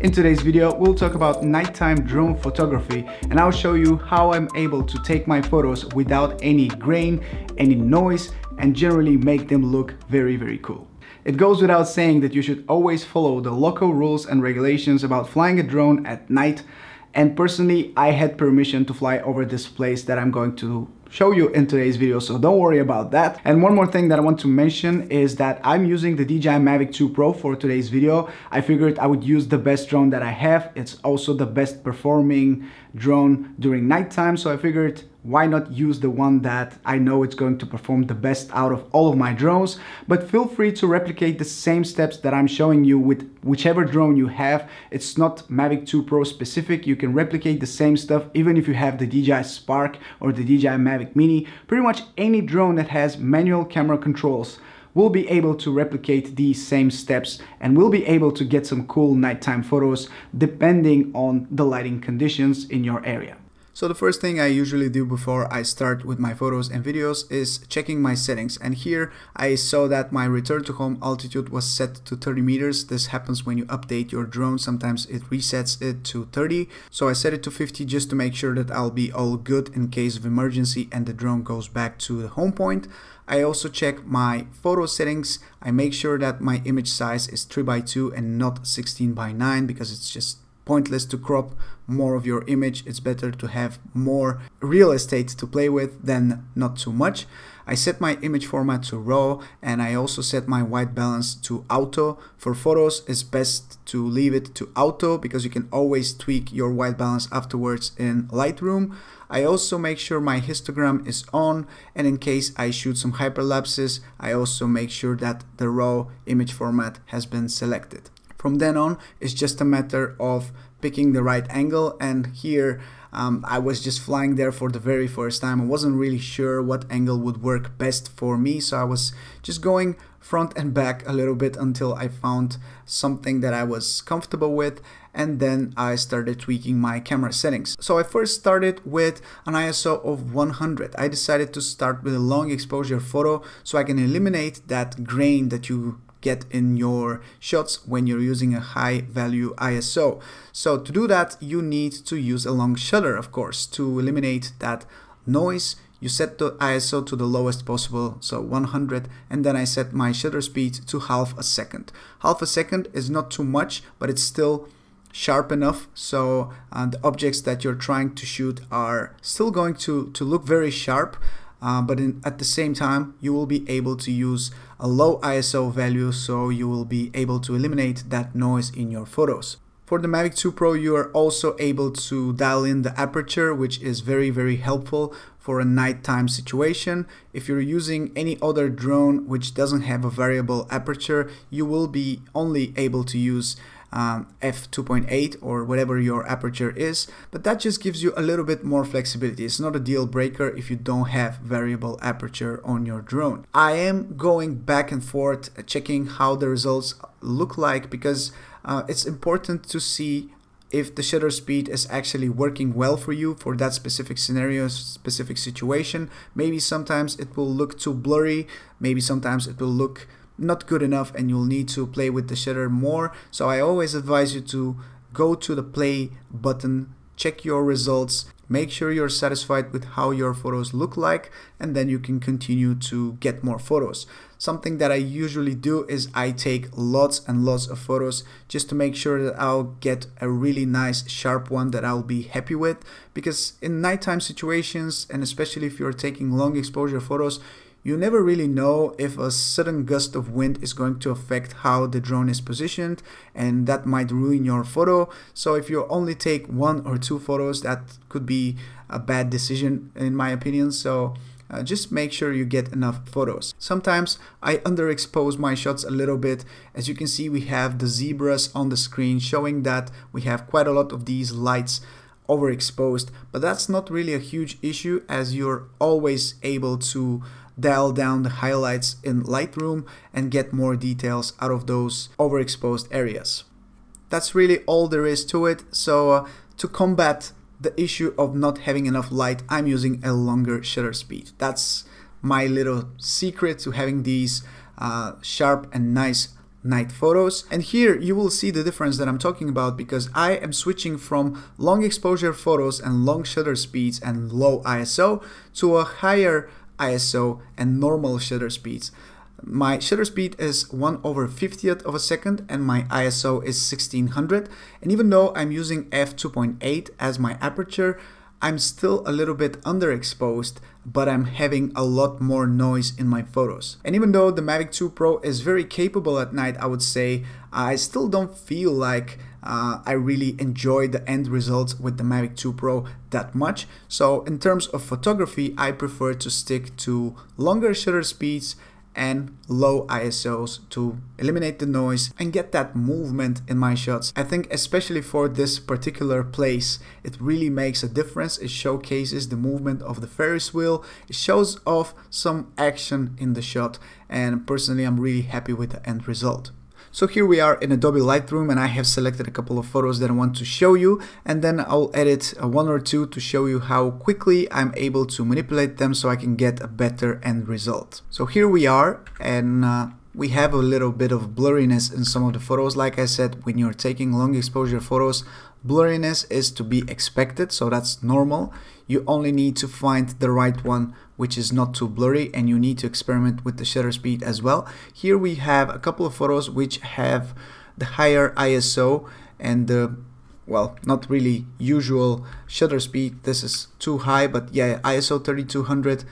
In today's video, we'll talk about nighttime drone photography and I'll show you how I'm able to take my photos without any grain, any noise, and generally make them look very, very cool. It goes without saying that you should always follow the local rules and regulations about flying a drone at night and personally, I had permission to fly over this place that I'm going to show you in today's video, so don't worry about that. And one more thing that I want to mention is that I'm using the DJI Mavic 2 Pro for today's video. I figured I would use the best drone that I have. It's also the best performing drone during nighttime, so I figured why not use the one that I know it's going to perform the best out of all of my drones, but feel free to replicate the same steps that I'm showing you with whichever drone you have. It's not Mavic 2 Pro specific, you can replicate the same stuff even if you have the DJI Spark or the DJI Mavic Mini, pretty much any drone that has manual camera controls will be able to replicate these same steps and will be able to get some cool nighttime photos depending on the lighting conditions in your area. So the first thing I usually do before I start with my photos and videos is checking my settings and here I saw that my return to home altitude was set to 30 meters. This happens when you update your drone, sometimes it resets it to 30. So I set it to 50 just to make sure that I'll be all good in case of emergency and the drone goes back to the home point. I also check my photo settings. I make sure that my image size is 3 by 2 and not 16 by 9 because it's just pointless to crop more of your image. It's better to have more real estate to play with than not too much. I set my image format to RAW and I also set my white balance to auto. For photos, it's best to leave it to auto because you can always tweak your white balance afterwards in Lightroom. I also make sure my histogram is on and in case I shoot some hyperlapses, I also make sure that the RAW image format has been selected. From then on, it's just a matter of picking the right angle and here um, I was just flying there for the very first time. I wasn't really sure what angle would work best for me, so I was just going front and back a little bit until I found something that I was comfortable with and then I started tweaking my camera settings. So I first started with an ISO of 100. I decided to start with a long exposure photo so I can eliminate that grain that you get in your shots when you're using a high value ISO. So to do that, you need to use a long shutter, of course, to eliminate that noise. You set the ISO to the lowest possible, so 100, and then I set my shutter speed to half a second. Half a second is not too much, but it's still sharp enough so uh, the objects that you're trying to shoot are still going to, to look very sharp uh, but in, at the same time you will be able to use a low ISO value so you will be able to eliminate that noise in your photos. For the Mavic 2 Pro you are also able to dial in the aperture which is very very helpful for a nighttime situation. If you're using any other drone which doesn't have a variable aperture you will be only able to use um, f2.8 or whatever your aperture is, but that just gives you a little bit more flexibility. It's not a deal breaker if you don't have variable aperture on your drone. I am going back and forth uh, checking how the results look like because uh, it's important to see if the shutter speed is actually working well for you for that specific scenario, specific situation. Maybe sometimes it will look too blurry, maybe sometimes it will look not good enough and you'll need to play with the shutter more. So I always advise you to go to the play button, check your results, make sure you're satisfied with how your photos look like and then you can continue to get more photos. Something that I usually do is I take lots and lots of photos just to make sure that I'll get a really nice sharp one that I'll be happy with because in nighttime situations and especially if you're taking long exposure photos you never really know if a sudden gust of wind is going to affect how the drone is positioned and that might ruin your photo. So if you only take one or two photos, that could be a bad decision in my opinion. So uh, just make sure you get enough photos. Sometimes I underexpose my shots a little bit. As you can see, we have the zebras on the screen showing that we have quite a lot of these lights overexposed, but that's not really a huge issue as you're always able to dial down the highlights in Lightroom and get more details out of those overexposed areas. That's really all there is to it. So uh, to combat the issue of not having enough light, I'm using a longer shutter speed. That's my little secret to having these uh, sharp and nice night photos. And here you will see the difference that I'm talking about because I am switching from long exposure photos and long shutter speeds and low ISO to a higher ISO, and normal shutter speeds. My shutter speed is 1 over 50th of a second and my ISO is 1600 and even though I'm using f2.8 as my aperture I'm still a little bit underexposed but I'm having a lot more noise in my photos. And even though the Mavic 2 Pro is very capable at night I would say I still don't feel like uh, I really enjoy the end results with the Mavic 2 Pro that much. So in terms of photography, I prefer to stick to longer shutter speeds and low ISOs to eliminate the noise and get that movement in my shots. I think especially for this particular place, it really makes a difference. It showcases the movement of the Ferris wheel. It shows off some action in the shot. And personally, I'm really happy with the end result. So here we are in Adobe Lightroom and I have selected a couple of photos that I want to show you and then I'll edit uh, one or two to show you how quickly I'm able to manipulate them so I can get a better end result. So here we are and uh, we have a little bit of blurriness in some of the photos. Like I said, when you're taking long exposure photos, Blurriness is to be expected, so that's normal. You only need to find the right one which is not too blurry and you need to experiment with the shutter speed as well. Here we have a couple of photos which have the higher ISO and the well, not really usual shutter speed. This is too high, but yeah, ISO 3200,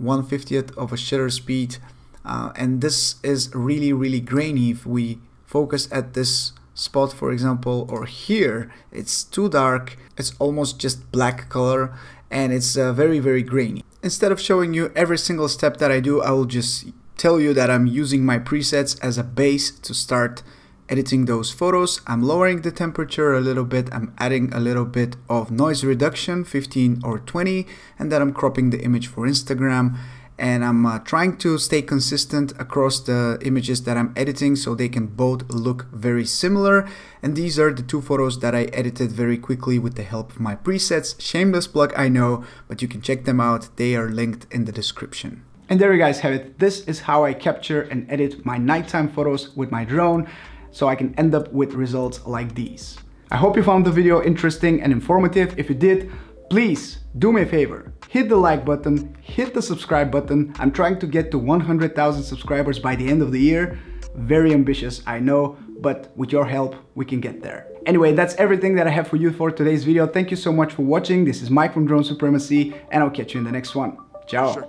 150th of a shutter speed. Uh, and this is really, really grainy if we focus at this spot for example or here it's too dark it's almost just black color and it's uh, very very grainy instead of showing you every single step that I do I will just tell you that I'm using my presets as a base to start editing those photos I'm lowering the temperature a little bit I'm adding a little bit of noise reduction 15 or 20 and then I'm cropping the image for Instagram and I'm uh, trying to stay consistent across the images that I'm editing so they can both look very similar and these are the two photos that I edited very quickly with the help of my presets shameless plug I know but you can check them out they are linked in the description and there you guys have it this is how I capture and edit my nighttime photos with my drone so I can end up with results like these I hope you found the video interesting and informative if you did please do me a favor hit the like button, hit the subscribe button. I'm trying to get to 100,000 subscribers by the end of the year. Very ambitious, I know, but with your help, we can get there. Anyway, that's everything that I have for you for today's video. Thank you so much for watching. This is Mike from Drone Supremacy, and I'll catch you in the next one. Ciao.